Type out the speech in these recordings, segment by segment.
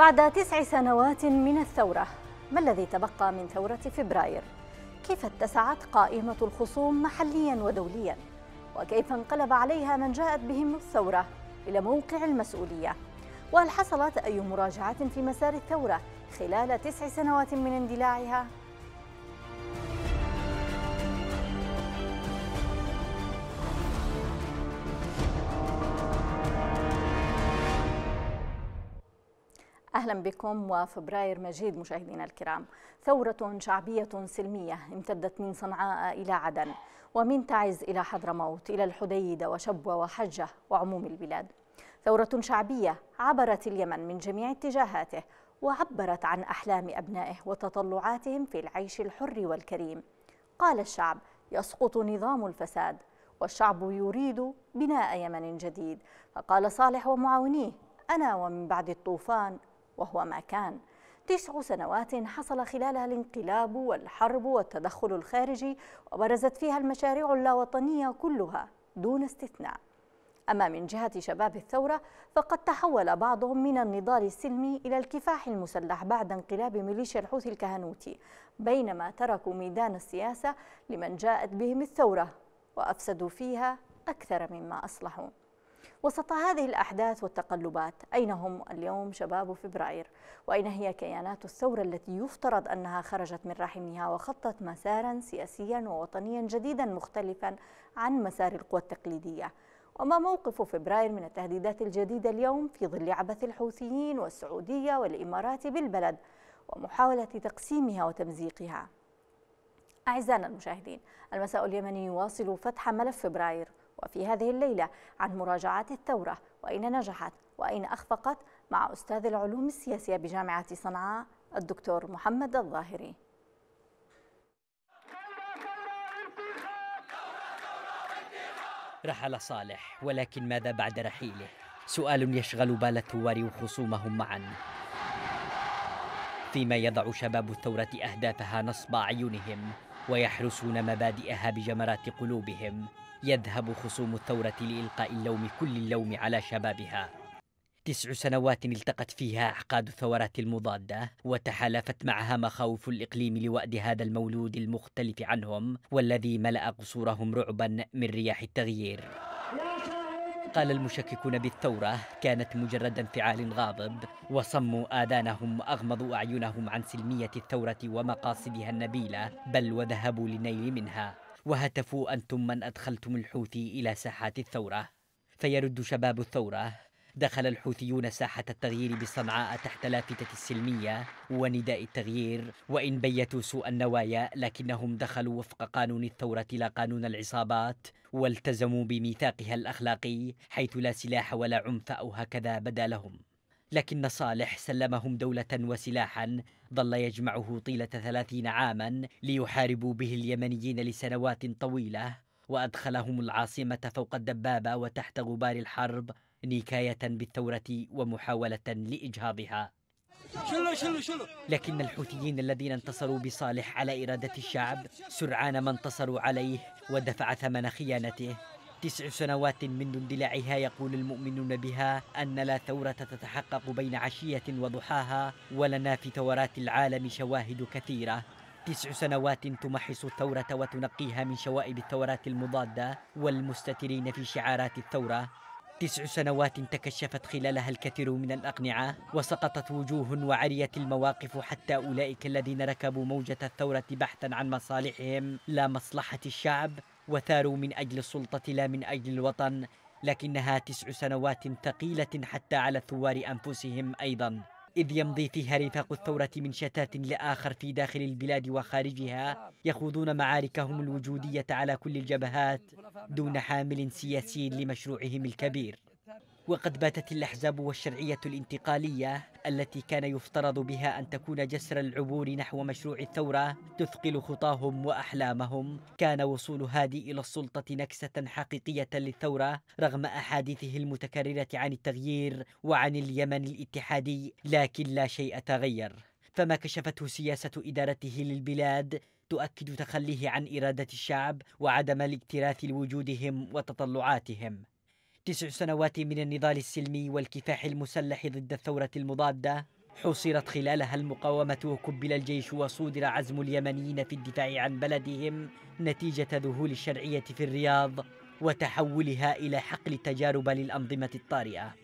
بعد تسع سنوات من الثورة ما الذي تبقى من ثورة فبراير؟ كيف اتسعت قائمة الخصوم محليا ودوليا؟ وكيف انقلب عليها من جاءت بهم الثورة إلى موقع المسؤولية؟ وهل حصلت أي مراجعات في مسار الثورة خلال تسع سنوات من اندلاعها؟ أهلا بكم وفبراير مجيد مشاهدينا الكرام ثورة شعبية سلمية امتدت من صنعاء إلى عدن ومن تعز إلى حضرموت إلى الحديدة وشبوة وحجة وعموم البلاد ثورة شعبية عبرت اليمن من جميع اتجاهاته وعبرت عن أحلام أبنائه وتطلعاتهم في العيش الحر والكريم قال الشعب يسقط نظام الفساد والشعب يريد بناء يمن جديد فقال صالح ومعاونيه أنا ومن بعد الطوفان وهو ما كان تسع سنوات حصل خلالها الانقلاب والحرب والتدخل الخارجي وبرزت فيها المشاريع اللاوطنية كلها دون استثناء أما من جهة شباب الثورة فقد تحول بعضهم من النضال السلمي إلى الكفاح المسلح بعد انقلاب ميليشيا الحوثي الكهنوتي بينما تركوا ميدان السياسة لمن جاءت بهم الثورة وأفسدوا فيها أكثر مما أصلحوا وسط هذه الأحداث والتقلبات أين هم اليوم شباب فبراير وأين هي كيانات الثورة التي يفترض أنها خرجت من رحمها وخطت مسارا سياسيا ووطنيا جديدا مختلفا عن مسار القوى التقليدية وما موقف فبراير من التهديدات الجديدة اليوم في ظل عبث الحوثيين والسعودية والإمارات بالبلد ومحاولة تقسيمها وتمزيقها أعزائنا المشاهدين المساء اليمني يواصل فتح ملف فبراير وفي هذه الليلة عن مراجعة الثورة وأين نجحت وأين أخفقت مع أستاذ العلوم السياسية بجامعة صنعاء الدكتور محمد الظاهري رحل صالح ولكن ماذا بعد رحيله سؤال يشغل بال الثوار وخصومهم معا فيما يضع شباب الثورة أهدافها نصب أعينهم ويحرسون مبادئها بجمرات قلوبهم يذهب خصوم الثورة لإلقاء اللوم كل اللوم على شبابها تسع سنوات التقت فيها أعقاد الثورات المضادة وتحالفت معها مخاوف الإقليم لوأد هذا المولود المختلف عنهم والذي ملأ قصورهم رعبا من رياح التغيير قال المشككون بالثورة كانت مجرد انفعال غاضب وصموا آذانهم وأغمضوا أعينهم عن سلمية الثورة ومقاصدها النبيلة بل وذهبوا لنيل منها وهتفوا أنتم من أدخلتم الحوثي إلى ساحات الثورة فيرد شباب الثورة دخل الحوثيون ساحة التغيير بصنعاء تحت لافتة السلمية ونداء التغيير وإن بيتوا سوء النوايا لكنهم دخلوا وفق قانون الثورة لا قانون العصابات والتزموا بميثاقها الأخلاقي حيث لا سلاح ولا عنف أو هكذا بدا لهم لكن صالح سلمهم دولة وسلاحا ظل يجمعه طيلة ثلاثين عاما ليحاربوا به اليمنيين لسنوات طويلة وأدخلهم العاصمة فوق الدبابة وتحت غبار الحرب نكاية بالثورة ومحاولة لإجهاضها لكن الحوثيين الذين انتصروا بصالح على إرادة الشعب سرعان ما انتصروا عليه ودفع ثمن خيانته تسع سنوات من اندلاعها يقول المؤمنون بها أن لا ثورة تتحقق بين عشية وضحاها ولنا في ثورات العالم شواهد كثيرة تسع سنوات تمحص الثورة وتنقيها من شوائب الثورات المضادة والمستترين في شعارات الثورة تسع سنوات تكشفت خلالها الكثير من الأقنعة وسقطت وجوه وعريت المواقف حتى أولئك الذين ركبوا موجة الثورة بحثا عن مصالحهم لا مصلحة الشعب وثاروا من أجل السلطة لا من أجل الوطن لكنها تسع سنوات ثقيلة حتى على ثوار أنفسهم أيضا إذ يمضي فيها رفاق الثورة من شتات لآخر في داخل البلاد وخارجها يخوضون معاركهم الوجودية على كل الجبهات دون حامل سياسي لمشروعهم الكبير وقد باتت الأحزاب والشرعية الانتقالية التي كان يفترض بها أن تكون جسر العبور نحو مشروع الثورة تثقل خطاهم وأحلامهم كان وصول هادي إلى السلطة نكسة حقيقية للثورة رغم أحاديثه المتكررة عن التغيير وعن اليمن الاتحادي لكن لا شيء تغير فما كشفته سياسة إدارته للبلاد تؤكد تخليه عن إرادة الشعب وعدم الاكتراث لوجودهم وتطلعاتهم تسع سنوات من النضال السلمي والكفاح المسلح ضد الثورة المضادة حصرت خلالها المقاومة وكبل الجيش وصودر عزم اليمنيين في الدفاع عن بلدهم نتيجة ذهول الشرعية في الرياض وتحولها إلى حقل تجارب للأنظمة الطارئة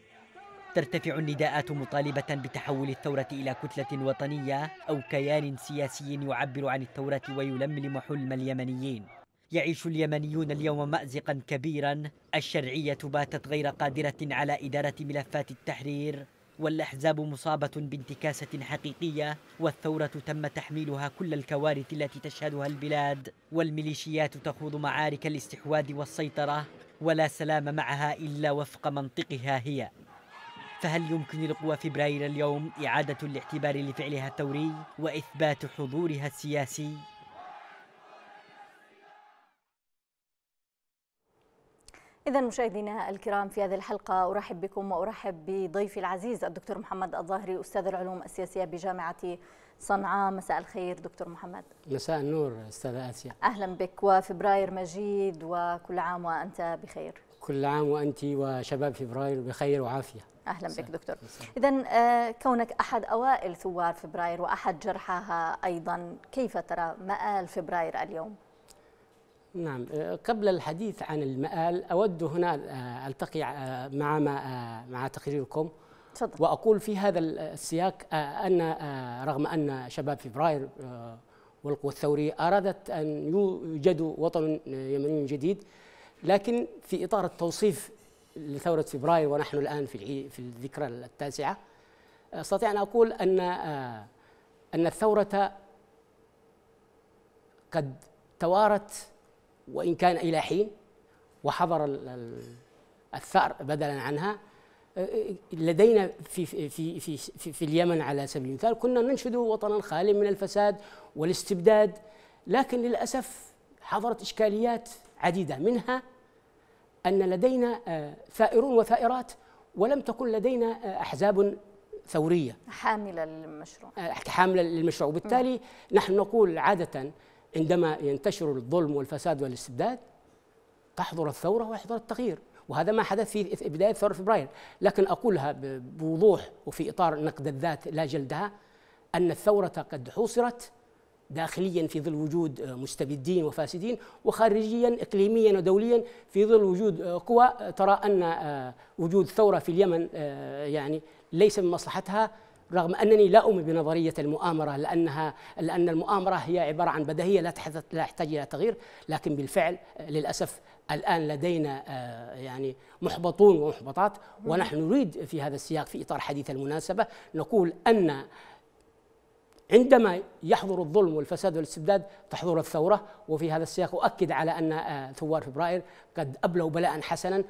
ترتفع النداءات مطالبة بتحول الثورة إلى كتلة وطنية أو كيان سياسي يعبر عن الثورة ويلملم حلم اليمنيين يعيش اليمنيون اليوم مأزقا كبيرا الشرعية باتت غير قادرة على إدارة ملفات التحرير والأحزاب مصابة بانتكاسة حقيقية والثورة تم تحميلها كل الكوارث التي تشهدها البلاد والميليشيات تخوض معارك الاستحواذ والسيطرة ولا سلام معها إلا وفق منطقها هي فهل يمكن لقوى فبراير اليوم إعادة الاعتبار لفعلها الثوري وإثبات حضورها السياسي؟ إذا مشاهدينا الكرام في هذه الحلقة أرحب بكم وأرحب بضيفي العزيز الدكتور محمد الظاهري أستاذ العلوم السياسية بجامعة صنعاء مساء الخير دكتور محمد مساء النور أستاذة آسيا أهلا بك وفبراير مجيد وكل عام وأنت بخير كل عام وأنت وشباب فبراير بخير وعافية أهلا بك دكتور إذا آه، كونك أحد أوائل ثوار فبراير وأحد جرحاها أيضا كيف ترى مآل فبراير اليوم؟ نعم أه، قبل الحديث عن المآل أود هنا أه، ألتقي أه، مع ما مع تقريركم تفضل. وأقول في هذا السياق أن رغم أن شباب فبراير والقوى الثورية أرادت أن يوجد وطن يمني جديد لكن في إطار التوصيف لثورة فبراير ونحن الآن في في الذكرى التاسعة أستطيع أن أقول أن أن الثورة قد توارت وإن كان إلى حين وحضر الثأر بدلا عنها لدينا في في في في, في اليمن على سبيل المثال كنا ننشد وطنا خاليا من الفساد والاستبداد لكن للاسف حضرت اشكاليات عديده منها ان لدينا ثائرون وثائرات ولم تكن لدينا احزاب ثوريه حامله للمشروع حامله للمشروع وبالتالي نحن نقول عاده عندما ينتشر الظلم والفساد والاستبداد تحضر الثورة ويحضر التغيير وهذا ما حدث في بداية ثورة فبراير لكن أقولها بوضوح وفي إطار نقد الذات لا جلدها أن الثورة قد حوصرت داخليا في ظل وجود آه، مستبدين وفاسدين وخارجيا اقليميا ودوليا في ظل وجود آه، قوى ترى ان آه، وجود ثوره في اليمن يعني ليس من مصلحتها رغم أنني لا أؤمن بنظرية المؤامرة لأنها لأن المؤامرة هي عبارة عن بديهية لا لا تحتاج إلى تغيير لكن بالفعل آه، للأسف الآن لدينا آه، يعني محبطون ومحبطات ونحن نريد في هذا السياق في إطار حديث المناسبة نقول أن عندما يحضر الظلم والفساد والاستبداد تحضر الثورة وفي هذا السياق أؤكد على أن آه، ثوار فبراير قد أبلوا بلاء حسنا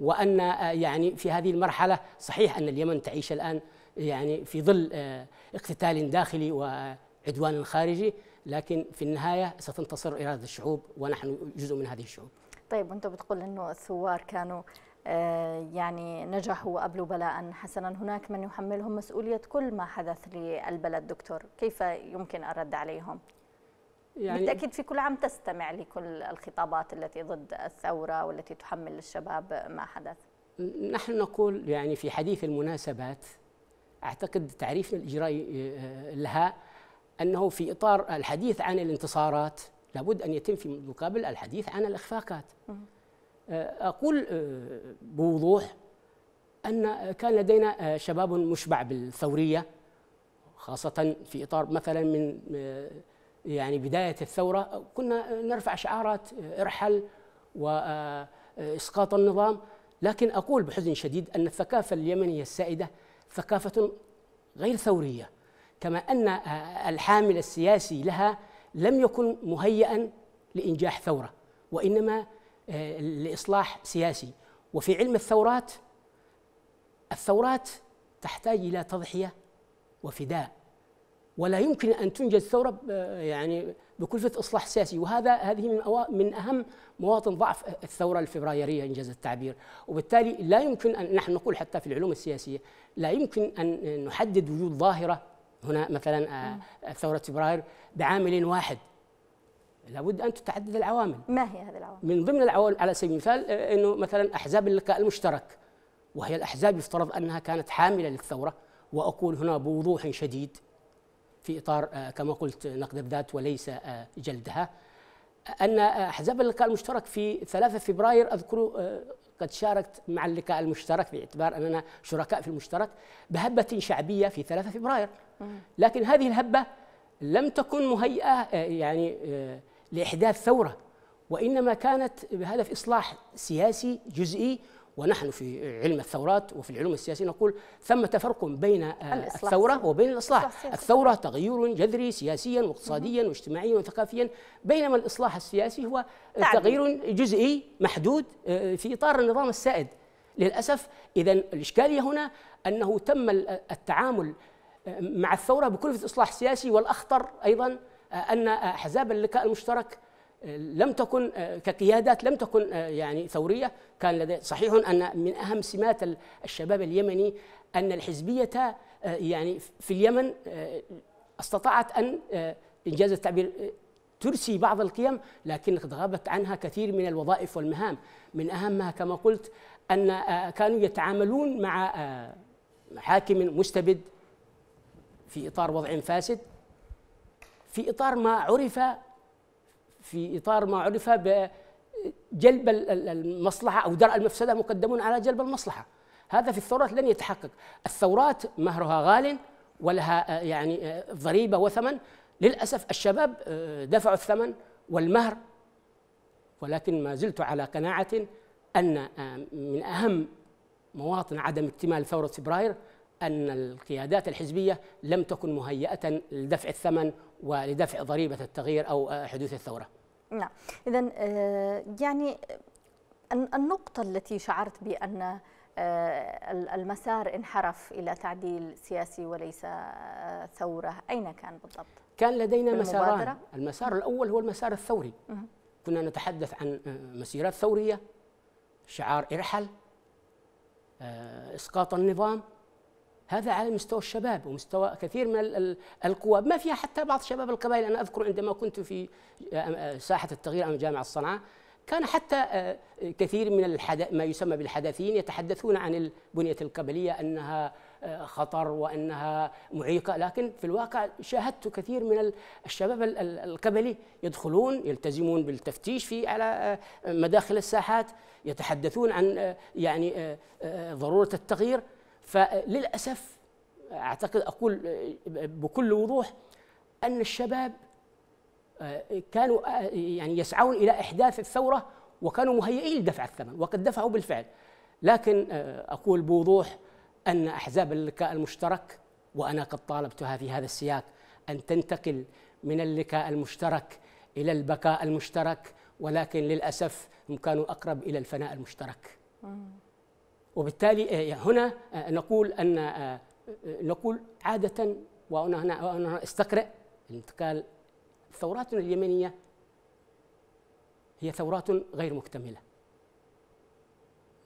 وأن يعني في هذه المرحلة صحيح أن اليمن تعيش الآن يعني في ظل آه، اقتتال داخلي وعدوان خارجي لكن في النهايه ستنتصر اراده الشعوب ونحن جزء من هذه الشعوب. طيب وانت بتقول انه الثوار كانوا آه، يعني نجحوا وأبلوا بلاء حسنا هناك من يحملهم مسؤولية كل ما حدث للبلد دكتور كيف يمكن الرد عليهم؟ يعني بالتأكيد في كل عام تستمع لكل الخطابات التي ضد الثورة والتي تحمل الشباب ما حدث نحن نقول يعني في حديث المناسبات أعتقد تعريفنا الإجرائي آه، لها أنه في إطار الحديث عن الانتصارات لابد أن يتم في مقابل الحديث عن الإخفاقات آه، أقول آه، بوضوح أن كان لدينا شباب مشبع بالثورية خاصة في إطار مثلا من يعني بداية الثورة كنا نرفع شعارات ارحل وإسقاط النظام لكن أقول بحزن شديد أن الثقافة اليمنية السائدة ثقافة غير ثورية كما أن الحامل السياسي لها لم يكن مهيئا لإنجاح ثورة وإنما آه، لإصلاح سياسي وفي علم الثورات الثورات تحتاج إلى تضحية وفداء ولا يمكن أن تنجز ثورة آه، يعني بكلفه اصلاح سياسي وهذا هذه من من اهم مواطن ضعف الثوره الفبرايريه انجاز التعبير وبالتالي لا يمكن ان نحن نقول حتى في العلوم السياسيه لا يمكن ان نحدد وجود ظاهره هنا مثلا آه، ثوره فبراير بعامل واحد لابد ان تتعدد العوامل ما هي هذه العوامل من ضمن العوامل على سبيل المثال آه، انه مثلا احزاب اللقاء المشترك وهي الاحزاب يفترض انها كانت حامله للثوره واقول هنا بوضوح شديد في اطار آه، كما قلت نقد الذات وليس آه، جلدها ان آه، احزاب اللقاء المشترك في 3 فبراير اذكر قد شاركت مع اللقاء المشترك باعتبار اننا شركاء في المشترك بهبه شعبيه في 3 فبراير لكن هذه الهبه لم تكن مهيئه يعني لاحداث ثوره وانما كانت بهدف اصلاح سياسي جزئي ونحن في علم الثورات وفي العلوم السياسية نقول ثمة فرق بين آه، الثورة وبين الإصلاح الثورة تغيير جذري سياسيا واقتصاديا واجتماعيا وثقافيا بينما الإصلاح السياسي هو تغيير جزئي محدود آه، في إطار النظام السائد للأسف إذا الإشكالية هنا أنه تم التعامل آه، مع الثورة بكلفة إصلاح سياسي والأخطر أيضا أن أحزاب اللقاء المشترك لم تكن آه، كقيادات لم تكن آه، يعني ثوريه كان لدي صحيح ان من اهم سمات الشباب اليمني ان الحزبيه آه، يعني في اليمن استطاعت ان انجاز التعبير ترسي بعض القيم لكن قد غابت عنها كثير من الوظائف والمهام من اهمها كما قلت ان كانوا يتعاملون مع حاكم مستبد في اطار وضع فاسد في اطار ما عرف في إطار ما عرف بجلب المصلحة أو درء المفسدة مقدمون على جلب المصلحة هذا في الثورات لن يتحقق الثورات مهرها غال ولها آه، يعني آه، ضريبة وثمن للأسف الشباب آه، دفعوا الثمن والمهر ولكن ما زلت على قناعة أن من أهم مواطن عدم اكتمال ثورة فبراير أن القيادات الحزبية لم تكن مهيئة لدفع الثمن ولدفع ضريبة التغيير أو حدوث الثورة نعم إذا آه، يعني النقطة التي شعرت بأن آه، المسار انحرف إلى تعديل سياسي وليس آه، ثورة أين كان بالضبط؟ كان لدينا مساران المسار الأول هو المسار الثوري كنا نتحدث عن مسيرات ثورية شعار ارحل إسقاط النظام هذا على مستوى الشباب ومستوى كثير من القوى ما فيها حتى بعض شباب القبائل أنا أذكر عندما كنت في آه، آه، ساحة التغيير أمام جامعة الصنعاء كان حتى آه، كثير من ما يسمى بالحداثيين يتحدثون عن البنية القبلية أنها خطر وأنها معيقة لكن في الواقع شاهدت كثير من الشباب القبلي يدخلون يلتزمون بالتفتيش في على مداخل الساحات يتحدثون عن يعني ضرورة التغيير فللاسف اعتقد اقول بكل وضوح ان الشباب آه، كانوا آه، يعني يسعون الى احداث الثوره وكانوا مهيئين لدفع الثمن وقد دفعوا بالفعل لكن آه، اقول بوضوح ان احزاب اللقاء المشترك وانا قد طالبتها في هذا السياق ان تنتقل من اللقاء المشترك الى البكاء المشترك ولكن للاسف هم كانوا اقرب الى الفناء المشترك. وبالتالي آه، يعني هنا آه، نقول أن آه، نقول عادة وأنا هنا وأنا استقرأ الانتقال ثوراتنا اليمنية هي ثورات غير مكتملة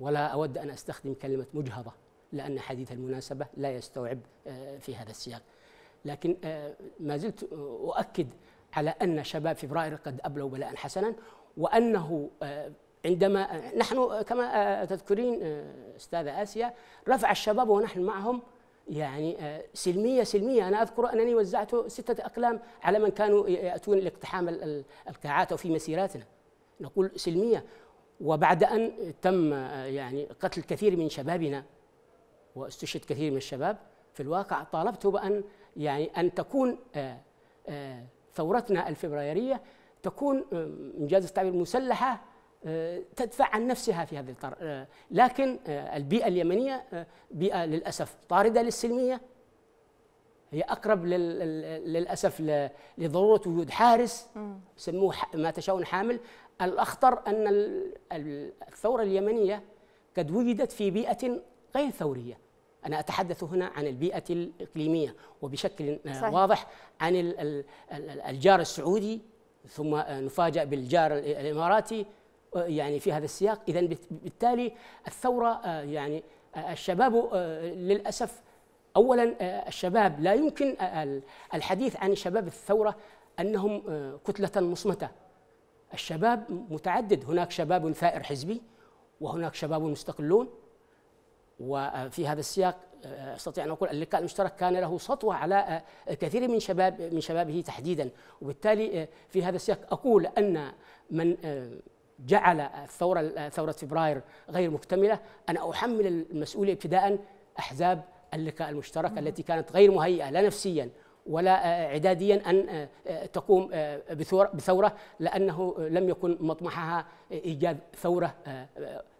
ولا أود أن أستخدم كلمة مجهضة لأن حديث المناسبة لا يستوعب في هذا السياق لكن ما زلت أؤكد على أن شباب فبراير قد أبلوا بلاء حسنا وأنه عندما نحن كما تذكرين آه، استاذه اسيا رفع الشباب ونحن معهم يعني آه، سلميه سلميه انا اذكر انني وزعت سته اقلام على من كانوا ياتون لاقتحام القاعات او في مسيراتنا نقول سلميه وبعد ان تم آه، يعني قتل كثير من شبابنا واستشهد كثير من الشباب في الواقع طالبت بان يعني ان تكون ثورتنا الفبرايريه تكون انجاز التعبير مسلحه آه، تدفع عن نفسها في هذه الطر... آه، لكن آه، البيئة اليمنية بيئة للأسف طاردة للسلمية هي أقرب لل... للأسف ل... لضرورة وجود حارس سموه ما تشاؤون حامل الأخطر أن الثورة اليمنية قد وجدت في بيئة غير ثورية أنا أتحدث هنا عن البيئة الإقليمية وبشكل صحيح. واضح عن الجار السعودي ثم نفاجأ بالجار الإماراتي يعني في هذا السياق اذا بالتالي الثوره آه، يعني آه، الشباب آه، للاسف اولا الشباب لا يمكن الحديث عن شباب الثوره انهم كتله مصمته الشباب متعدد هناك شباب ثائر حزبي وهناك شباب مستقلون وفي هذا السياق استطيع ان اقول اللقاء المشترك كان له سطوه على كثير من شباب من شبابه تحديدا وبالتالي في هذا السياق اقول ان من جعل الثوره ثوره فبراير غير مكتمله انا احمل المسؤوليه ابتداء احزاب اللقاء المشترك التي كانت غير مهيئه لا نفسيا ولا اعداديا ان تقوم بثوره لانه لم يكن مطمحها ايجاد ثوره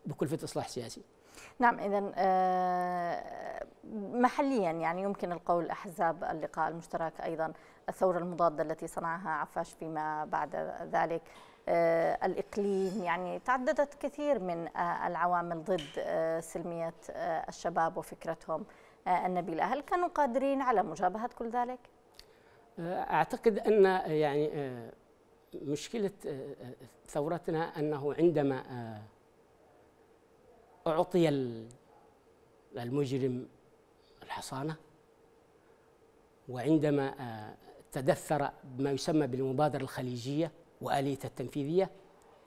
بكلفه اصلاح سياسي. نعم اذا آه، محليا يعني يمكن القول احزاب اللقاء المشترك ايضا الثوره المضاده التي صنعها عفاش فيما بعد ذلك آه، الإقليم يعني تعددت كثير من آه، العوامل ضد آه، سلمية الشباب وفكرتهم النبيلة هل كانوا قادرين على مجابهة كل ذلك؟ أعتقد أن يعني مشكلة ثورتنا أنه عندما أعطي المجرم الحصانة وعندما تدثر بما يسمى بالمبادرة الخليجية واليته التنفيذيه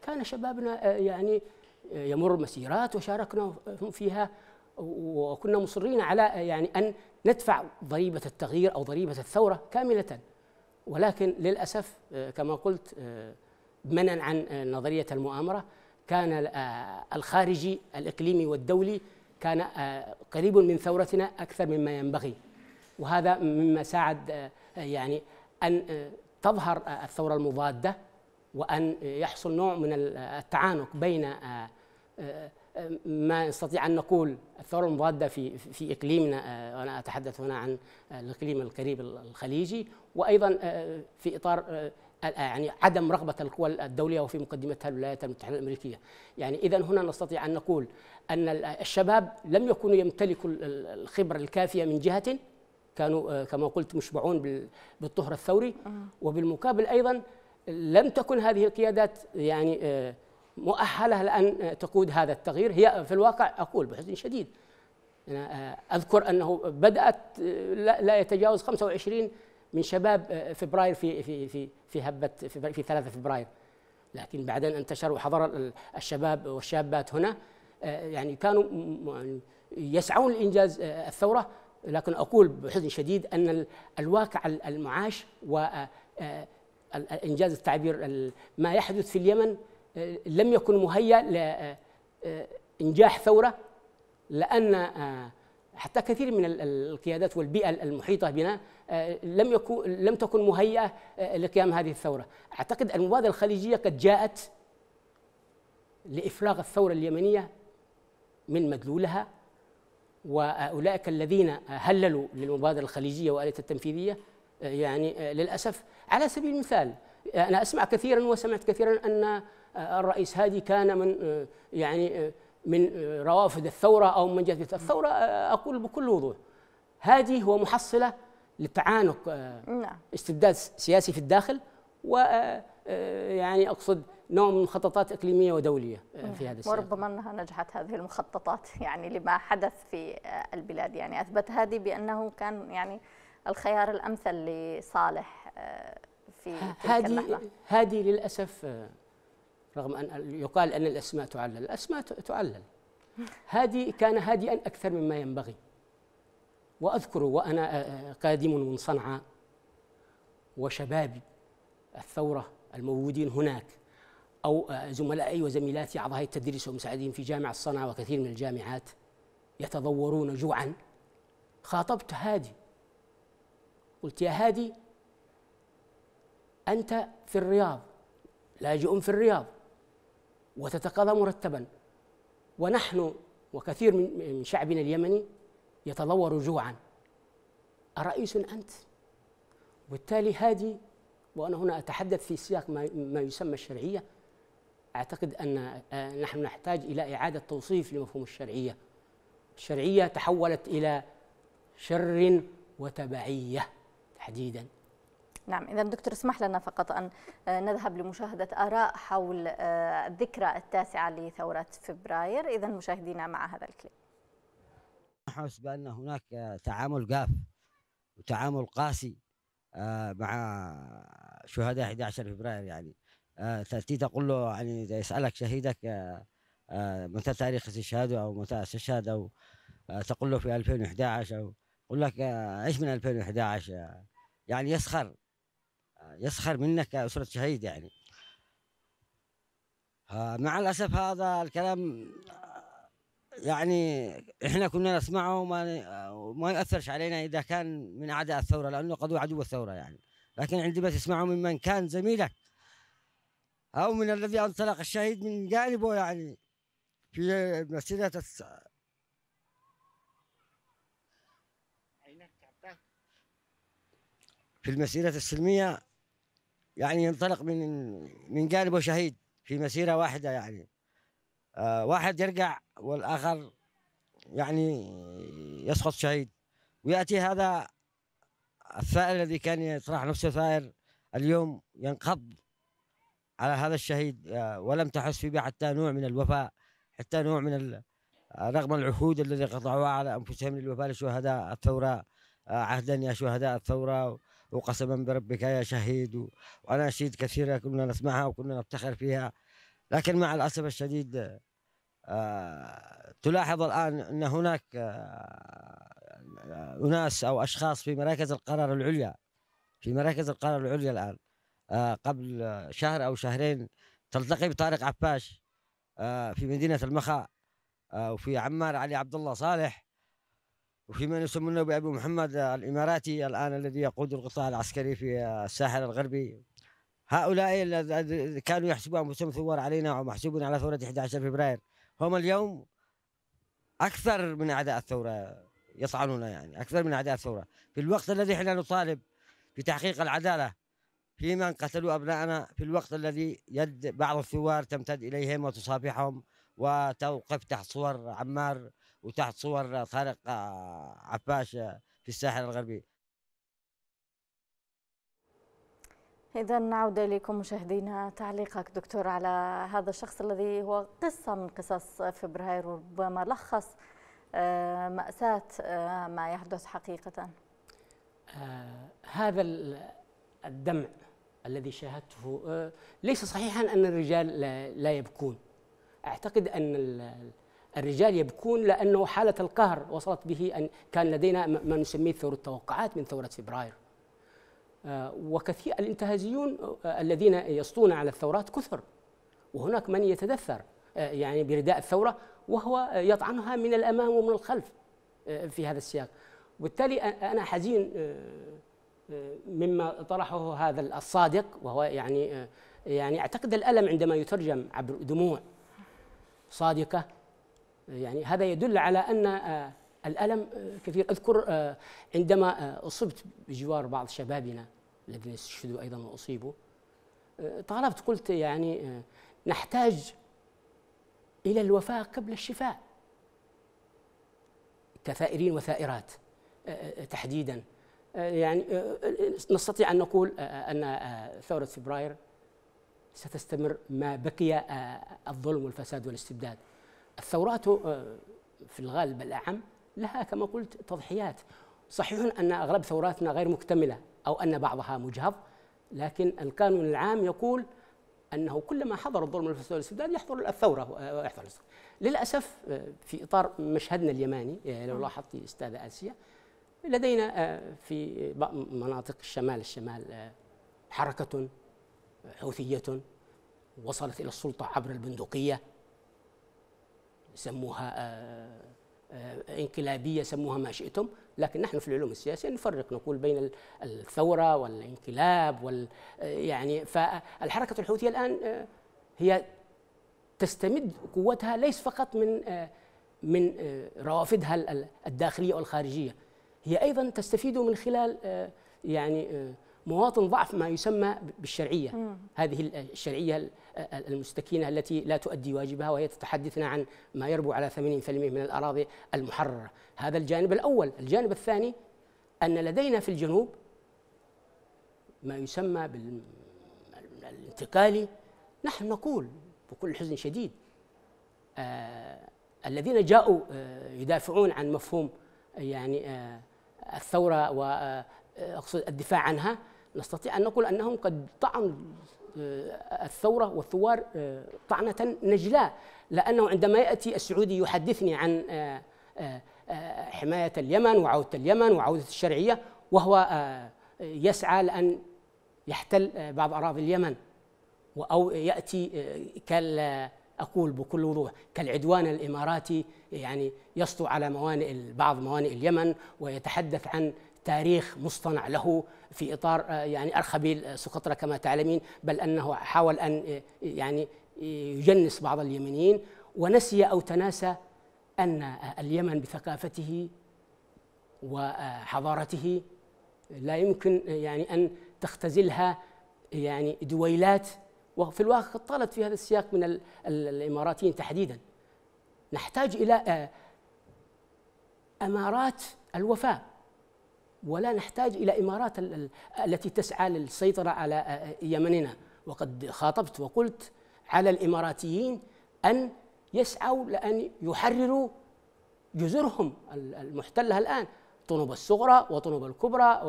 كان شبابنا آه، يعني آه، يمر مسيرات وشاركنا فيها وكنا مصرين على آه، يعني ان ندفع ضريبه التغيير او ضريبه الثوره كامله ولكن للاسف كما قلت منعا عن نظريه المؤامره كان الخارجي الاقليمي والدولي كان قريب من ثورتنا اكثر مما ينبغي وهذا مما ساعد يعني ان تظهر الثوره المضاده وأن يحصل نوع من التعانق بين آه، آه، ما نستطيع أن نقول الثورة المضادة في في إقليمنا آه، وأنا أتحدث هنا عن الإقليم القريب الخليجي وأيضا في إطار يعني عدم رغبة القوى الدولية وفي مقدمتها الولايات المتحدة الأمريكية يعني إذا هنا نستطيع أن نقول أن الشباب لم يكونوا يمتلكوا الخبرة الكافية من جهة كانوا كما قلت مشبعون بالطهر الثوري وبالمقابل أيضا لم تكن هذه القيادات يعني آه، مؤهله لان تقود هذا التغيير هي في الواقع اقول بحزن شديد أنا آه، اذكر انه بدات آه، لا يتجاوز 25 من شباب فبراير في في في في هبه في, 3 فبراير لكن بعدين انتشر وحضر الشباب والشابات هنا يعني كانوا يعني يسعون لانجاز الثوره لكن اقول بحزن شديد ان الواقع المعاش و انجاز التعبير ما يحدث في اليمن آه، لم يكن مهيأ لإنجاح آه، آه، ثورة لأن حتى كثير من القيادات والبيئة المحيطة بنا لم يكن لم تكن مهيئة لقيام هذه الثورة أعتقد المبادرة الخليجية قد جاءت لإفراغ الثورة اليمنية من مدلولها وأولئك الذين هللوا للمبادرة الخليجية والاليه التنفيذية يعني للأسف على سبيل المثال أنا أسمع كثيرا وسمعت كثيرا أن آه، الرئيس هادي كان من آه، يعني آه، من روافد الثورة أو من جذبة الثورة أقول بكل وضوح هادي هو محصلة لتعانق نعم. استبداد سياسي في الداخل و يعني أقصد نوع من مخططات إقليمية ودولية في هذا السياق وربما أنها نجحت هذه المخططات يعني لما حدث في البلاد يعني أثبت هادي بأنه كان يعني الخيار الأمثل لصالح في هذه هذه للاسف آه، رغم ان يقال ان الاسماء تعلل، الاسماء تعلل. هذه كان هادئا اكثر مما ينبغي. واذكر وانا آه، آه، قادم من صنعاء وشبابي الثوره الموجودين هناك او زملائي وزميلاتي اعضاء التدريس ومساعدين في جامعه صنعاء وكثير من الجامعات يتضورون جوعا خاطبت هادي قلت يا هادي أنت في الرياض لاجئ في الرياض وتتقاضى مرتبا ونحن وكثير من شعبنا اليمني يتضور جوعا أرئيس أنت؟ وبالتالي هذه وأنا هنا أتحدث في سياق ما يسمى الشرعية أعتقد أن نحن نحتاج إلى إعادة توصيف لمفهوم الشرعية الشرعية تحولت إلى شر وتبعية تحديدا نعم إذا دكتور اسمح لنا فقط أن آه، نذهب لمشاهدة آراء حول آه، الذكرى التاسعة لثورة فبراير إذا مشاهدينا مع هذا الكليب أحس بأن هناك تعامل جاف وتعامل قاسي آه، مع شهداء 11 فبراير يعني تأتي تقول له يعني إذا يسألك شهيدك متى تاريخ استشهاده أو متى استشهد أو تقول له في 2011 أو يقول لك ايش من 2011 يعني يسخر يسخر منك أسرة شهيد يعني آه، مع الأسف هذا الكلام يعني احنا كنا نسمعه وما وما آه، ياثرش علينا اذا كان من اعداء الثوره لانه قضوا عدو الثوره يعني لكن عندما تسمعه ممن كان زميلك او من الذي انطلق الشهيد من جانبه يعني في مسيره الس... في المسيره السلميه يعني ينطلق من من جانبه شهيد في مسيره واحده يعني آه، واحد يرجع والاخر يعني يسقط شهيد وياتي هذا الثائر الذي كان يطرح نفسه ثائر اليوم ينقض على هذا الشهيد آه، ولم تحس به حتى نوع من الوفاء حتى نوع من آه، رغم العهود الذي قطعوها على انفسهم للوفاء لشهداء الثوره عهدا يا شهداء الثوره وقسما بربك يا شهيد وأناشيد كثيرة كنا نسمعها وكنا نفتخر فيها لكن مع الأسف الشديد آه، تلاحظ الآن أن هناك آه، أناس أو أشخاص في مراكز القرار العليا في مراكز القرار العليا الآن آه، قبل شهر أو شهرين تلتقي بطارق عفاش في مدينة المخا وفي عمار علي عبد الله صالح وفي من يسمونه بأبي محمد الإماراتي الآن الذي يقود القطاع العسكري في الساحل الغربي هؤلاء الذين كانوا يحسبون أنفسهم ثوار علينا ومحسوبون على ثورة 11 فبراير هم اليوم أكثر من أعداء الثورة يطعنون يعني أكثر من أعداء الثورة في الوقت الذي احنا نطالب بتحقيق العدالة في من قتلوا أبنائنا في الوقت الذي يد بعض الثوار تمتد إليهم وتصافحهم وتوقف تحت صور عمار وتحت صور طارق آه، عفاش آه، في الساحل الغربي إذا نعود إليكم مشاهدينا تعليقك دكتور على هذا الشخص الذي هو قصة من قصص فبراير وربما لخص آه، مأساة ما يحدث حقيقة آه هذا الدمع الذي شاهدته ليس صحيحا أن الرجال لا يبكون أعتقد أن الرجال يبكون لأنه حالة القهر وصلت به أن كان لدينا ما نسميه ثورة التوقعات من ثورة فبراير آه، وكثير الانتهازيون آه، الذين يسطون على الثورات كثر وهناك من يتدثر آه، يعني برداء الثورة وهو يطعنها من الأمام ومن الخلف في هذا السياق وبالتالي أنا حزين مما طرحه هذا الصادق وهو يعني يعني اعتقد الالم عندما يترجم عبر دموع صادقه يعني هذا يدل على أن آه، الألم آه، كثير أذكر آه، عندما أصبت بجوار بعض شبابنا الذين استشهدوا أيضا وأصيبوا طالبت قلت يعني نحتاج إلى الوفاة قبل الشفاء كثائرين وثائرات تحديدا يعني نستطيع أن نقول أن ثورة فبراير ستستمر ما بقي الظلم والفساد والاستبداد الثورات آه، في الغالب الأعم لها كما قلت تضحيات صحيح أن أغلب ثوراتنا غير مكتملة أو أن بعضها مجهض لكن القانون العام يقول أنه كلما حضر الظلم والفساد السودان يحضر الثورة آه، يحضر الثورة. للأسف آه، في إطار مشهدنا اليماني لو نعم. لاحظت أستاذة آسيا لدينا في مناطق الشمال الشمال حركة حوثية وصلت إلى السلطة عبر البندقية سموها آه، آه، انقلابيه سموها ما شئتم لكن نحن في العلوم السياسيه نفرق نقول بين الثوره والانقلاب وال آه، يعني فالحركه الحوثيه الان هي تستمد قوتها ليس فقط من من روافدها الداخليه والخارجيه هي ايضا تستفيد من خلال يعني مواطن ضعف ما يسمى بالشرعية مم. هذه الشرعية المستكينة التي لا تؤدي واجبها وهي تتحدثنا عن ما يربو على 80% من الأراضي المحررة هذا الجانب الأول الجانب الثاني أن لدينا في الجنوب ما يسمى بالانتقالي نحن نقول بكل حزن شديد آه الذين جاءوا آه يدافعون عن مفهوم يعني آه الثورة وأقصد آه، آه، الدفاع عنها نستطيع أن نقول أنهم قد طعنوا آه، الثورة والثوار آه، طعنة نجلاء لأنه عندما يأتي السعودي يحدثني عن آه، حماية اليمن وعودة اليمن وعودة الشرعية وهو يسعى لأن يحتل بعض أراضي اليمن أو يأتي كال أقول بكل وضوح كالعدوان الإماراتي يعني يسطو على موانئ بعض موانئ اليمن ويتحدث عن تاريخ مصطنع له في اطار آه، يعني ارخبيل آه، سقطرى كما تعلمين بل انه حاول ان آه، يعني يجنس بعض اليمنيين ونسي او تناسى ان اليمن بثقافته وحضارته لا يمكن يعني ان تختزلها يعني دويلات وفي الواقع قد طالت في هذا السياق من الاماراتيين تحديدا نحتاج الى امارات الوفاء ولا نحتاج إلى إمارات التي تسعى للسيطرة على يمننا وقد خاطبت وقلت على الإماراتيين أن يسعوا لأن يحرروا جزرهم المحتلة الآن طنوب الصغرى وطنوب الكبرى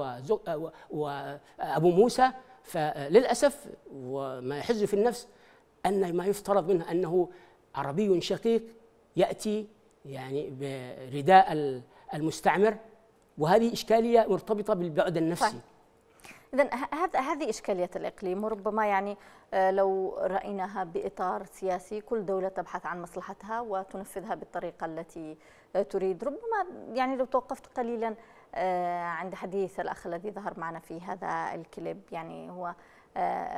وأبو موسى فللأسف وما يحز في النفس أن ما يفترض منه أنه عربي شقيق يأتي يعني برداء المستعمر وهذه إشكالية مرتبطة بالبعد النفسي طيب. إذا هذا هذه إشكالية الإقليم وربما يعني آه، لو رأيناها بإطار سياسي كل دولة تبحث عن مصلحتها وتنفذها بالطريقة التي آه، تريد ربما يعني لو توقفت قليلا آه، عند حديث الأخ الذي ظهر معنا في هذا الكليب يعني هو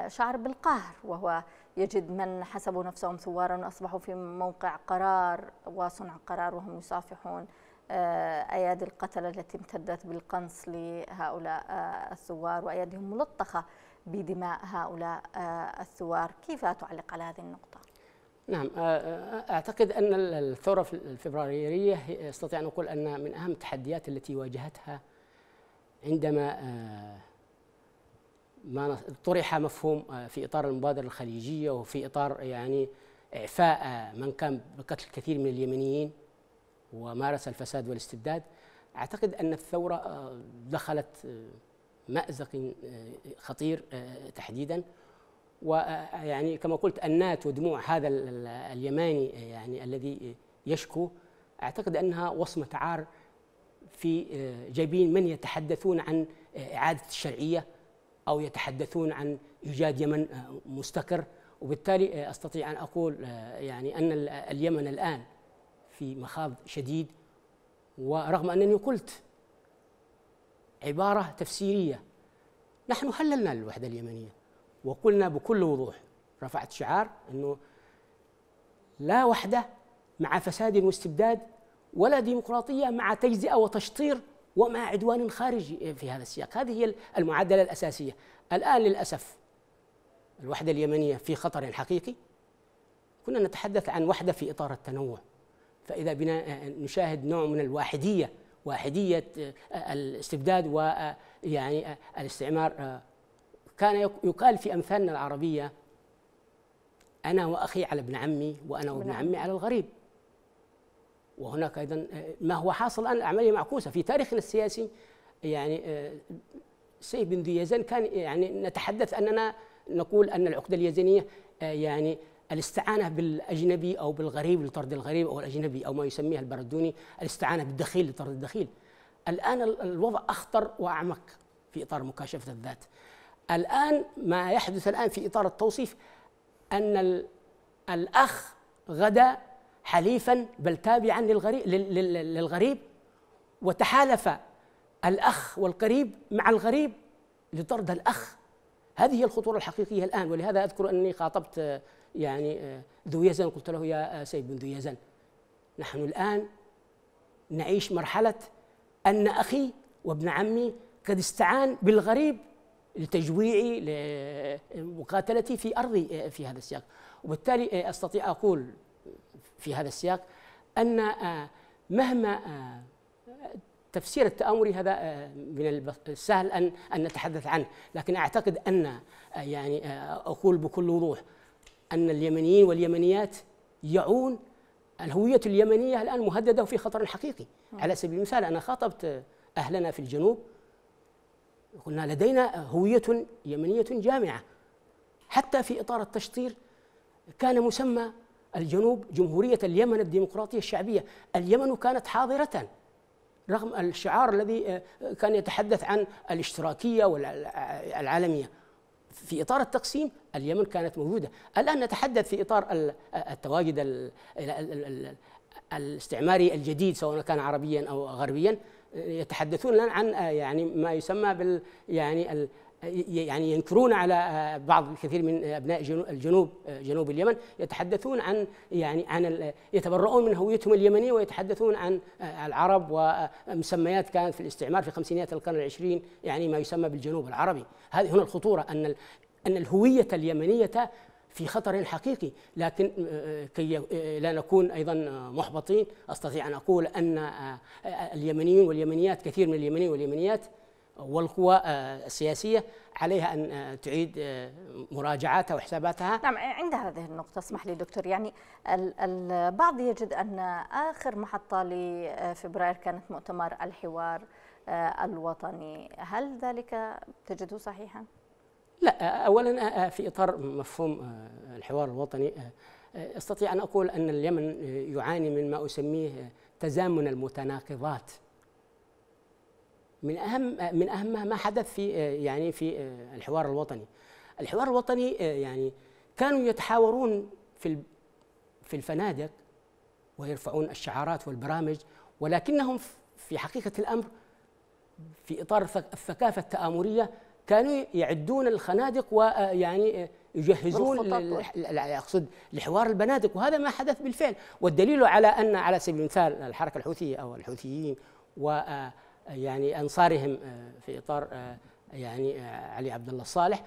شعر بالقهر وهو يجد من حسبوا نفسهم ثوارا وأصبحوا في موقع قرار وصنع قرار وهم يصافحون آه، أيادي القتلة التي امتدت بالقنص لهؤلاء آه، الثوار وايادهم ملطخة بدماء هؤلاء آه، الثوار كيف تعلق على هذه النقطة؟ نعم أعتقد أن الثورة الفبرايرية استطيع أن أقول أن من أهم التحديات التي واجهتها عندما ما طرح مفهوم في إطار المبادرة الخليجية وفي إطار يعني إعفاء من كان بقتل كثير من اليمنيين ومارس الفساد والاستبداد أعتقد أن الثورة آه، دخلت آه، مأزق آه، خطير تحديدا ويعني كما قلت النات ودموع هذا اليماني يعني الذي يشكو أعتقد أنها وصمة عار في جبين من يتحدثون عن إعادة الشرعية أو يتحدثون عن إيجاد يمن مستقر وبالتالي أستطيع أن أقول يعني أن اليمن الآن في مخاض شديد ورغم أنني قلت عبارة تفسيرية نحن هللنا الوحدة اليمنية وقلنا بكل وضوح رفعت شعار أنه لا وحدة مع فساد واستبداد ولا ديمقراطية مع تجزئة وتشطير ومع عدوان خارجي في هذا السياق هذه هي المعادلة الأساسية الآن للأسف الوحدة اليمنية في خطر حقيقي كنا نتحدث عن وحدة في إطار التنوع فإذا بنا آه، نشاهد نوع من الواحدية واحدية آه، آه، الاستبداد ويعني الاستعمار كان يقال في أمثالنا العربية أنا وأخي على ابن عمي وأنا وابن عمي على الغريب وهناك أيضا ما هو حاصل الآن عملية معكوسة في تاريخنا السياسي يعني سيف بن ذي يزن كان يعني نتحدث أننا نقول أن العقدة اليزنية يعني الاستعانة بالأجنبي أو بالغريب لطرد الغريب أو الأجنبي أو ما يسميه البردوني الاستعانة بالدخيل لطرد الدخيل الآن الوضع أخطر وأعمق في إطار مكاشفة الذات الآن ما يحدث الآن في إطار التوصيف أن الأخ غدا حليفا بل تابعا للغريب, للغريب وتحالف الأخ والقريب مع الغريب لطرد الأخ هذه هي الخطورة الحقيقية الآن ولهذا أذكر أني خاطبت يعني آه، ذو يزن قلت له يا آه، سيد بن ذو يزن نحن الآن نعيش مرحلة أن أخي وابن عمي قد استعان بالغريب لتجويعي لمقاتلتي آه، في أرضي في هذا السياق وبالتالي أستطيع أقول في هذا السياق أن مهما تفسير التآمري هذا من السهل أن أن نتحدث عنه لكن أعتقد أن يعني أقول بكل وضوح أن اليمنيين واليمنيات يعون الهوية اليمنية الآن مهددة وفي خطر حقيقي نعم. على سبيل المثال أنا خاطبت أهلنا في الجنوب قلنا لدينا هوية يمنية جامعة حتى في إطار التشطير كان مسمى الجنوب جمهورية اليمن الديمقراطية الشعبية اليمن كانت حاضرة رغم الشعار الذي آه، كان يتحدث عن الاشتراكية والعالمية في اطار التقسيم اليمن كانت موجوده، الان نتحدث في اطار التواجد الاستعماري الجديد سواء كان عربيا او غربيا يتحدثون الان عن آه، يعني ما يسمى بال يعني يعني ينكرون على آه، بعض الكثير من آه، ابناء الجنوب آه، جنوب اليمن يتحدثون عن يعني عن يتبرؤون من هويتهم اليمنيه ويتحدثون عن العرب ومسميات كانت في الاستعمار في خمسينيات القرن العشرين يعني ما يسمى بالجنوب العربي هذه هنا الخطوره ان ان الهويه اليمنيه في خطر حقيقي لكن كي لا نكون ايضا محبطين استطيع ان اقول ان اليمنيين واليمنيات كثير من اليمنيين واليمنيات والقوى آه، السياسية عليها أن آه، تعيد آه، مراجعاتها وحساباتها نعم عند هذه النقطة اسمح لي دكتور يعني البعض يجد أن آخر محطة لفبراير كانت مؤتمر الحوار الوطني هل ذلك تجده صحيحا؟ لا أولا في إطار مفهوم الحوار الوطني استطيع أن أقول أن اليمن يعاني من ما أسميه تزامن المتناقضات من اهم من اهم ما حدث في يعني في الحوار الوطني الحوار الوطني يعني كانوا يتحاورون في في الفنادق ويرفعون الشعارات والبرامج ولكنهم في حقيقه الامر في اطار الثقافه التآمريه كانوا يعدون الخنادق ويعني يجهزون اقصد لحوار البنادق وهذا ما حدث بالفعل والدليل على ان على سبيل المثال الحركه الحوثيه او الحوثيين و يعني أنصارهم آه، في إطار آه، يعني آه، علي عبد الله الصالح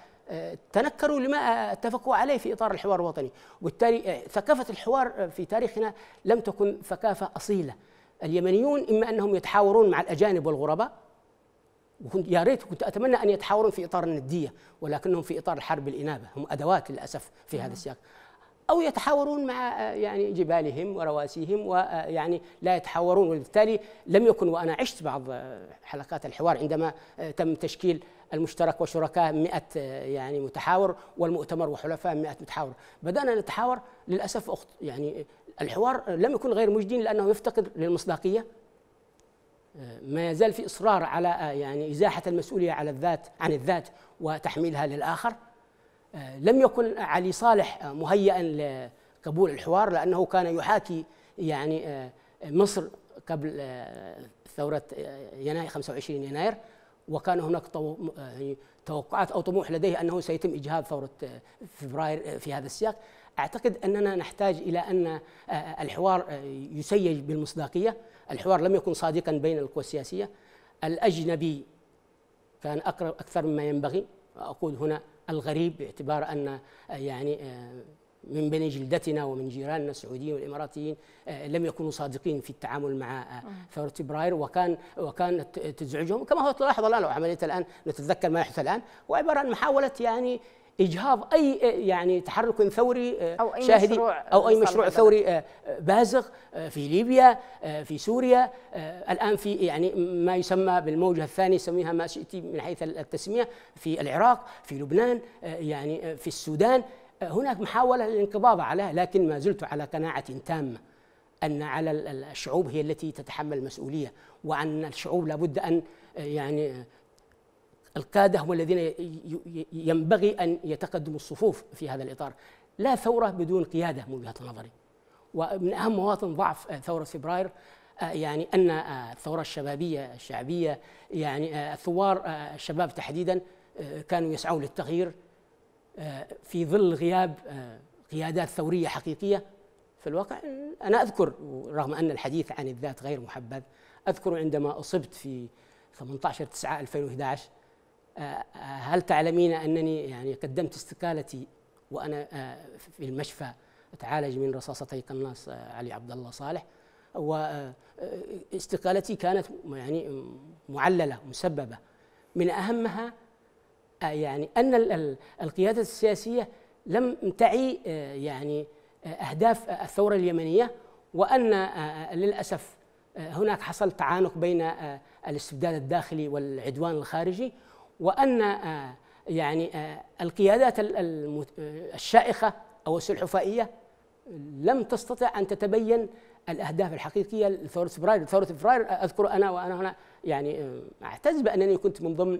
تنكروا لما اتفقوا عليه في اطار الحوار الوطني، وبالتالي ثقافه الحوار في تاريخنا لم تكن ثقافه اصيله. اليمنيون اما انهم يتحاورون مع الاجانب والغرباء وكنت يا ريت كنت اتمنى ان يتحاورون في اطار النديه ولكنهم في اطار الحرب الانابه، هم ادوات للاسف في هذا نعم. السياق. أو يتحاورون مع آه، يعني جبالهم ورواسيهم ويعني آه، لا يتحاورون وبالتالي لم يكن وأنا عشت بعض آه، حلقات الحوار عندما تم تشكيل المشترك وشركاء 100 يعني متحاور والمؤتمر وحلفاء 100 متحاور بدأنا نتحاور للأسف أخت يعني الحوار لم يكن غير مجدي لأنه يفتقد للمصداقية ما يزال في إصرار على يعني إزاحة المسؤولية على الذات عن الذات وتحميلها للآخر آه، لم يكن علي صالح آه، مهيئا لقبول الحوار لأنه كان يحاكي يعني آه، مصر قبل ثورة يناير 25 يناير وكان هناك يعني توقعات أو طموح لديه أنه سيتم إجهاد ثورة فبراير في هذا السياق أعتقد أننا نحتاج إلى أن الحوار يسيج بالمصداقية الحوار لم يكن صادقا بين القوى السياسية الأجنبي كان أقرب أكثر مما ينبغي أقول هنا الغريب باعتبار ان آه، يعني آه، من بني جلدتنا ومن جيراننا السعوديين والاماراتيين آه، لم يكونوا صادقين في التعامل مع ثوره فبراير وكان وكان تزعجهم كما هو تلاحظ الان عمليه الان نتذكر ما يحدث الان وعباره عن محاوله يعني اجهاض اي آه، يعني تحرك ثوري آه، او اي شاهدي مشروع او اي مشروع ثوري آه، بازغ في ليبيا في سوريا الان في يعني ما يسمى بالموجه الثانيه سميها ما شئت من حيث التسميه في العراق في لبنان يعني في السودان هناك محاوله للانقضاض عليها لكن ما زلت على قناعه تامه ان على الشعوب هي التي تتحمل المسؤوليه وان الشعوب لابد ان يعني القادة هم الذين ينبغي أن يتقدموا الصفوف في هذا الإطار لا ثورة بدون قيادة من وجهة نظري ومن أهم مواطن ضعف آه، ثورة فبراير آه، يعني أن آه، الثورة الشبابية الشعبية يعني الثوار الشباب تحديدا كانوا يسعون للتغيير في ظل غياب قيادات ثورية حقيقية في الواقع أنا أذكر رغم أن الحديث عن الذات غير محبذ أذكر عندما أصبت في 18 9 2011 هل تعلمين أنني يعني قدمت استقالتي وأنا آه، في المشفى أتعالج من رصاصتي قناص آه، علي عبد الله صالح واستقالتي آه، كانت يعني معللة مسببة من أهمها يعني أن القيادة السياسية لم تعي يعني أهداف الثورة اليمنية وأن للأسف هناك حصل تعانق بين الاستبداد الداخلي والعدوان الخارجي وأن آه، يعني آه، القيادات الشائخة أو السلحفائية لم تستطع أن تتبين الأهداف الحقيقية لثورة فبراير ثورة فبراير آه، أذكر أنا وأنا هنا يعني أعتز بأنني كنت من ضمن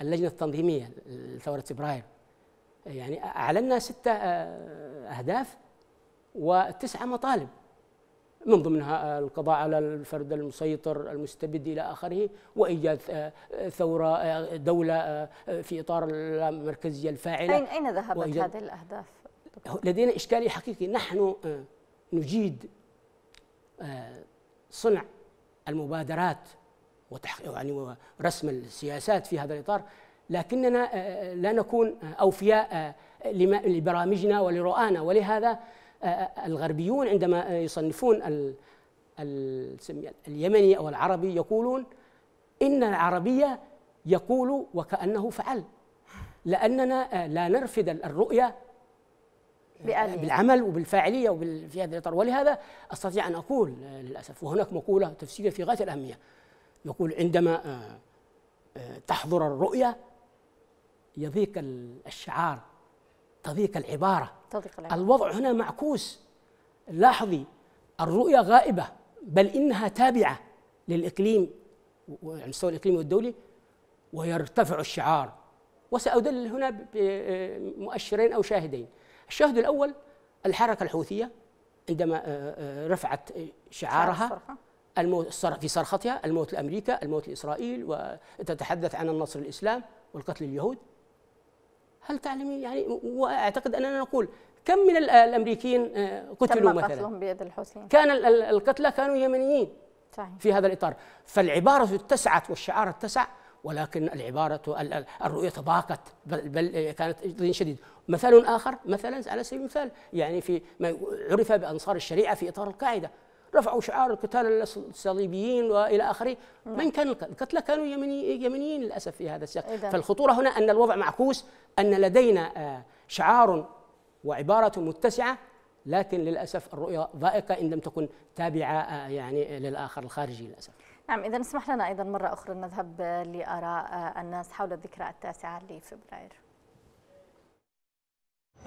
اللجنة التنظيمية لثورة فبراير يعني أعلنا ستة أهداف وتسعة مطالب من ضمنها آه، القضاء على الفرد المسيطر المستبد الى اخره وايجاد آه، ثوره آه، دوله في اطار المركزيه الفاعله اين اين ذهبت هذه الاهداف؟ لدينا اشكاليه حقيقي نحن نجيد صنع المبادرات وتحقيق يعني ورسم السياسات في هذا الاطار لكننا لا نكون اوفياء لبرامجنا ولرؤانا ولهذا الغربيون عندما يصنفون ال اليمني أو العربي يقولون إن العربية يقول وكأنه فعل لأننا آه، لا نرفض الرؤية بألية. بالعمل وبالفاعلية وفي هذا الإطار ولهذا أستطيع أن أقول آه، للأسف وهناك مقولة تفسيرية في غاية الأهمية يقول عندما آه، تحضر الرؤية يضيق الشعار تضيق العبارة تضيق العبارة. الوضع هنا معكوس لاحظي الرؤية غائبة بل إنها تابعة للإقليم المستوى يعني الإقليمي والدولي ويرتفع الشعار وسأدلل هنا بمؤشرين آه، أو شاهدين الشاهد الأول الحركة الحوثية عندما آه، آه، رفعت شعارها الموت في صرختها الموت لأمريكا الموت لإسرائيل وتتحدث عن النصر الإسلام والقتل اليهود هل تعلمين يعني واعتقد اننا نقول كم من الامريكيين آه، قتلوا تم مثلا قتلهم بيد الحوثيين كان القتلى كانوا يمنيين صحيح. في هذا الاطار فالعباره اتسعت والشعار اتسع ولكن العباره الرؤيه تضاقت بل, كانت كانت شديد مثال اخر مثلا على سبيل المثال يعني في ما عرف بانصار الشريعه في اطار القاعده رفعوا شعار القتال الصليبيين والى اخره نعم. من كان القتلى كانوا يمنيين للاسف في هذا السياق فالخطوره هنا ان الوضع معكوس أن لدينا آه، شعار وعبارة متسعة لكن للأسف الرؤية ضائقة إن لم تكن تابعة آه، يعني للآخر الخارجي للأسف نعم إذا اسمح لنا أيضا مرة أخرى نذهب آه، لآراء الناس حول الذكرى التاسعة لفبراير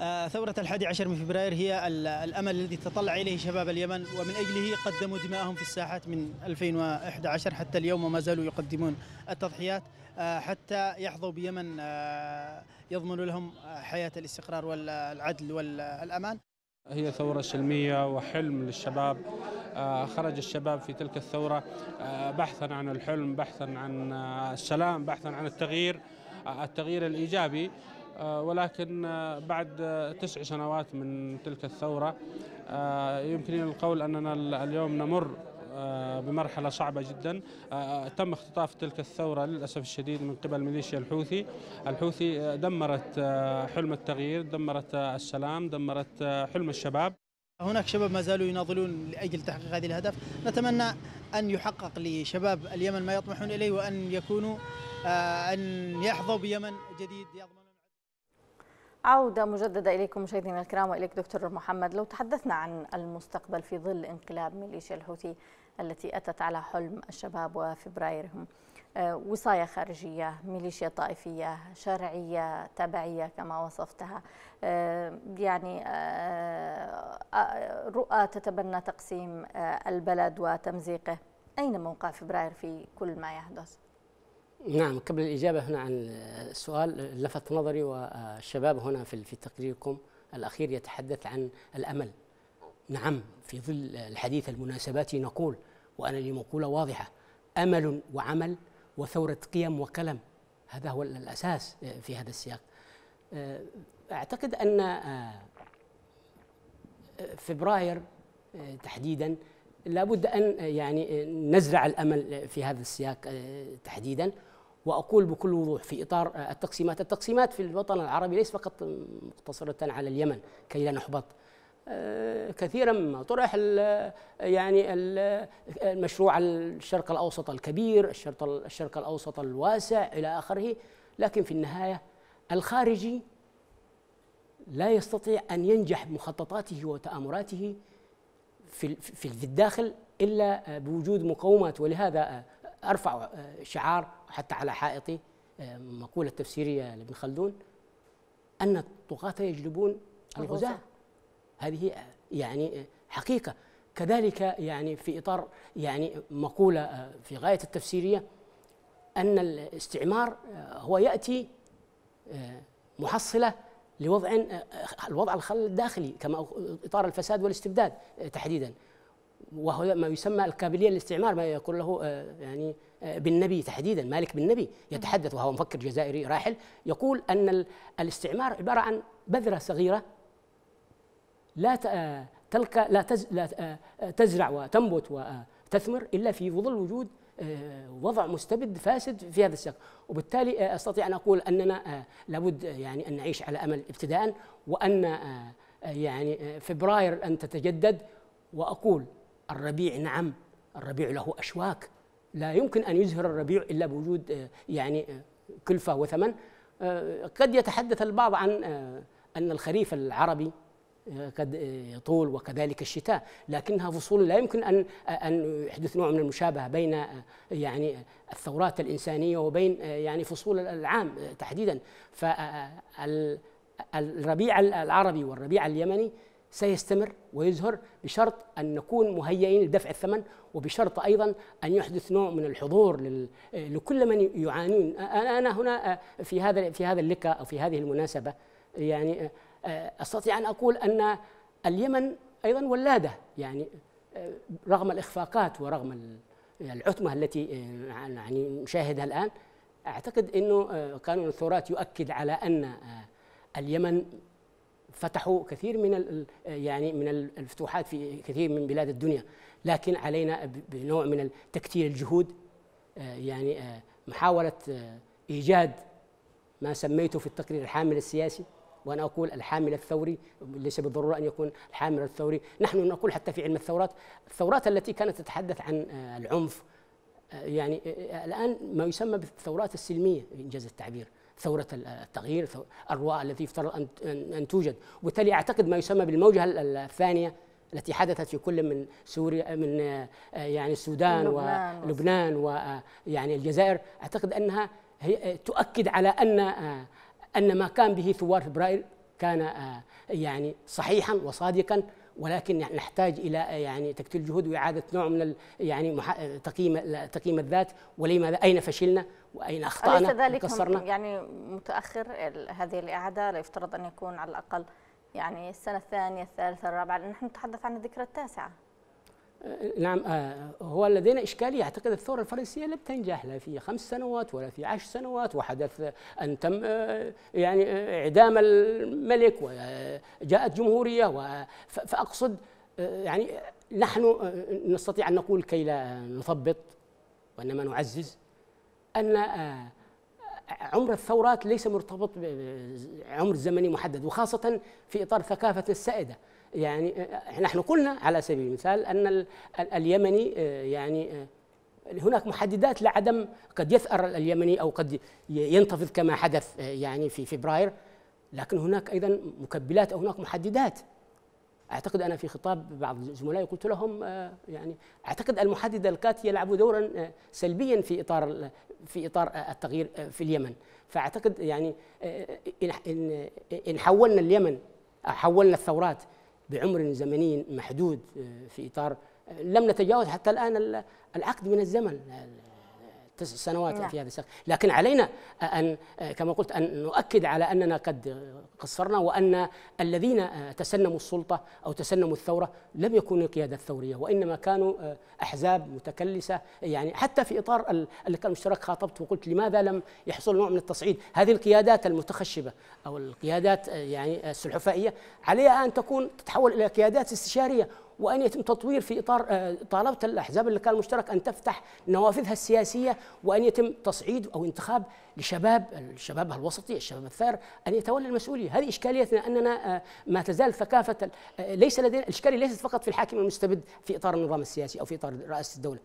آه، ثورة الحادي عشر من فبراير هي الأمل الذي تطلع إليه شباب اليمن ومن أجله قدموا دماءهم في الساحات من 2011 حتى اليوم وما زالوا يقدمون التضحيات آه، حتى يحظوا بيمن آه، يضمن لهم حياة الاستقرار والعدل والأمان هي ثورة سلمية وحلم للشباب خرج الشباب في تلك الثورة بحثا عن الحلم بحثا عن السلام بحثا عن التغيير التغيير الإيجابي آه، ولكن آه، بعد آه، تسع سنوات من تلك الثورة يمكنني القول أننا اليوم نمر بمرحلة صعبة جدا تم اختطاف تلك الثورة للأسف الشديد من قبل ميليشيا الحوثي الحوثي دمرت حلم التغيير دمرت السلام دمرت حلم الشباب هناك شباب ما زالوا يناضلون لأجل تحقيق هذه الهدف نتمنى أن يحقق لشباب اليمن ما يطمحون إليه وأن يكونوا أن يحظوا بيمن جديد يضمن عودة مجددة إليكم مشاهدينا الكرام وإليك دكتور محمد لو تحدثنا عن المستقبل في ظل انقلاب ميليشيا الحوثي التي أتت على حلم الشباب وفبرايرهم آه، وصاية خارجية ميليشيا طائفية شرعية تبعية كما وصفتها آه، يعني آه، رؤى تتبنى تقسيم البلد وتمزيقه أين موقع فبراير في كل ما يحدث؟ نعم قبل الإجابة هنا عن السؤال لفت نظري والشباب هنا في تقريركم الأخير يتحدث عن الأمل نعم في ظل الحديث المناسبات نقول وأنا لي مقولة واضحة أمل وعمل وثورة قيم وقلم هذا هو الأساس في هذا السياق أعتقد أن فبراير تحديدا لابد أن يعني نزرع الأمل في هذا السياق تحديدا واقول بكل وضوح في اطار آه، التقسيمات، التقسيمات في الوطن العربي ليس فقط مقتصره على اليمن كي لا نحبط. آه، كثيرا ما طرح آه، يعني المشروع الشرق الاوسط الكبير، الشرق الشرق الاوسط الواسع الى اخره، لكن في النهايه الخارجي لا يستطيع ان ينجح بمخططاته وتامراته في في الداخل الا بوجود مقومات ولهذا ارفع شعار حتى على حائط آه، مقولة تفسيرية لابن خلدون أن الطغاة يجلبون الغزاة هذه آه، يعني آه، حقيقة كذلك يعني في إطار يعني مقولة في غاية التفسيرية أن الاستعمار هو يأتي محصلة لوضع الوضع الخلل الداخلي كما إطار الفساد والاستبداد تحديدا وهو ما يسمى الكابلية للاستعمار ما يقول له يعني بالنبي تحديدا مالك بالنبي يتحدث وهو مفكر جزائري راحل يقول أن الاستعمار عبارة عن بذرة صغيرة لا تلقى لا تزرع وتنبت وتثمر إلا في ظل وجود آه، وضع مستبد فاسد في هذا السياق وبالتالي آه، استطيع ان اقول اننا آه، لابد يعني ان نعيش على امل ابتداء وان يعني فبراير ان تتجدد واقول الربيع نعم الربيع له اشواك لا يمكن أن يزهر الربيع إلا بوجود آه، يعني آه، كلفة وثمن آه، قد يتحدث البعض عن أن الخريف العربي قد يطول وكذلك الشتاء لكنها فصول لا يمكن أن أن يحدث نوع من المشابهة بين يعني الثورات الإنسانية وبين يعني فصول العام تحديدا فالربيع العربي والربيع اليمني سيستمر ويزهر بشرط أن نكون مهيئين لدفع الثمن وبشرط أيضا أن يحدث نوع من الحضور لكل من يعانون أنا هنا في هذا في هذا اللقاء أو في هذه المناسبة يعني أستطيع أن أقول أن اليمن أيضا ولادة يعني رغم الإخفاقات ورغم العتمة التي يعني نشاهدها الآن أعتقد أنه قانون الثورات يؤكد على أن اليمن فتحوا كثير من يعني من الفتوحات في كثير من بلاد الدنيا لكن علينا بنوع من تكتيل الجهود آه، يعني آه، محاوله آه، ايجاد ما سميته في التقرير الحامل السياسي وانا اقول الحامل الثوري ليس بالضروره ان يكون الحامل الثوري نحن نقول حتى في علم الثورات الثورات التي كانت تتحدث عن العنف يعني الان ما يسمى بالثورات السلميه انجاز التعبير ثورة التغيير الرواء التي يفترض أن توجد وبالتالي أعتقد ما يسمى بالموجة الثانية التي حدثت في كل من سوريا من آه، يعني السودان ولبنان ويعني آه، الجزائر اعتقد انها هي آه، تؤكد على ان ان ما كان به ثوار فبراير كان يعني صحيحا وصادقا ولكن يعني نحتاج الى يعني تكتيل جهود واعاده نوع من يعني تقييم تقييم الذات ولماذا اين فشلنا واين اخطانا أليس ذلك يعني متاخر هذه الاعاده لا يفترض ان يكون على الاقل يعني السنه الثانيه الثالثه الرابعه نحن نتحدث عن الذكرى التاسعه أه، نعم أه، هو لدينا إشكالية أعتقد الثورة الفرنسية لم تنجح لا في خمس سنوات ولا في عشر سنوات وحدث أن تم أه، يعني إعدام الملك وجاءت جمهورية فأقصد يعني نحن نستطيع أن نقول كي لا نثبط وإنما نعزز ان آه، عمر الثورات ليس مرتبط بعمر زمني محدد وخاصه في اطار ثقافه السائده يعني نحن آه، قلنا على سبيل المثال ان اليمني آه، يعني هناك محددات لعدم قد يثأر اليمني او قد ينتفض كما حدث يعني في فبراير لكن هناك ايضا مكبلات او هناك محددات اعتقد انا في خطاب بعض زملائي قلت لهم آه، يعني اعتقد المحدده الكات يلعب دورا آه، سلبيا في اطار في اطار التغيير آه، في اليمن فاعتقد يعني ان ان حولنا اليمن حولنا الثورات بعمر زمني محدود في اطار لم نتجاوز حتى الان العقد من الزمن تسع سنوات لا. نعم. في هذا السياق لكن علينا أن كما قلت أن نؤكد على أننا قد قصرنا وأن الذين تسنموا السلطة أو تسنموا الثورة لم يكونوا قيادة ثورية وإنما كانوا آه، أحزاب متكلسة يعني حتى في إطار اللي كان مشترك خاطبت وقلت لماذا لم يحصل نوع من التصعيد هذه القيادات المتخشبة أو القيادات آه، يعني آه، السلحفائية عليها أن تكون تتحول إلى قيادات استشارية وان يتم تطوير في اطار آه، طالبه الاحزاب اللي المشترك ان تفتح نوافذها السياسيه وان يتم تصعيد او انتخاب لشباب الشباب الوسطي الشباب الثار ان يتولى المسؤوليه هذه اشكاليتنا اننا آه، ما تزال ثقافه آه، ليس لدينا الاشكاليه ليست فقط في الحاكم المستبد في اطار النظام السياسي او في اطار رئاسه الدوله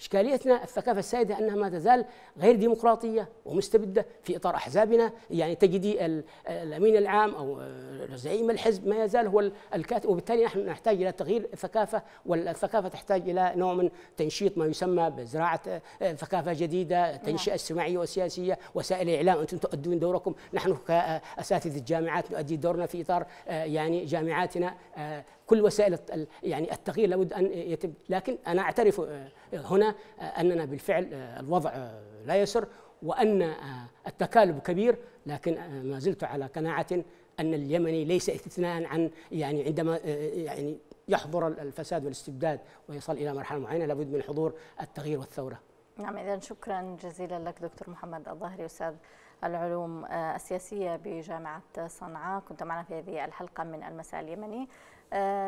اشكاليتنا الثقافه السائده انها ما تزال غير ديمقراطيه ومستبده في اطار احزابنا يعني تجدي الامين العام او زعيم الحزب ما يزال هو الكاتب وبالتالي نحن نحتاج الى تغيير الثقافه والثقافه تحتاج الى نوع من تنشيط ما يسمى بزراعه آه، ثقافه جديده نعم. تنشئه اجتماعيه وسياسيه وسائل الاعلام انتم تؤدون دوركم نحن كاساتذه الجامعات نؤدي دورنا في اطار آه، يعني جامعاتنا آه، كل وسائل يعني التغيير لابد ان يتم لكن انا اعترف هنا اننا بالفعل الوضع لا يسر وان التكالب كبير لكن ما زلت على قناعه ان اليمني ليس استثناء عن يعني عندما آه، آه، يعني يحضر الفساد والاستبداد ويصل الى مرحله معينه لابد من حضور التغيير والثوره. نعم اذا شكرا جزيلا لك دكتور محمد الظاهري استاذ العلوم آه، السياسيه بجامعه صنعاء، كنت معنا في هذه الحلقه من المساء اليمني.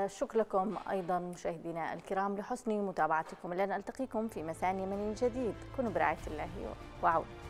شكرا لكم ايضا مشاهدينا الكرام لحسن متابعتكم لنلتقيكم في مساء يمني جديد، كونوا برعايه الله وعونه.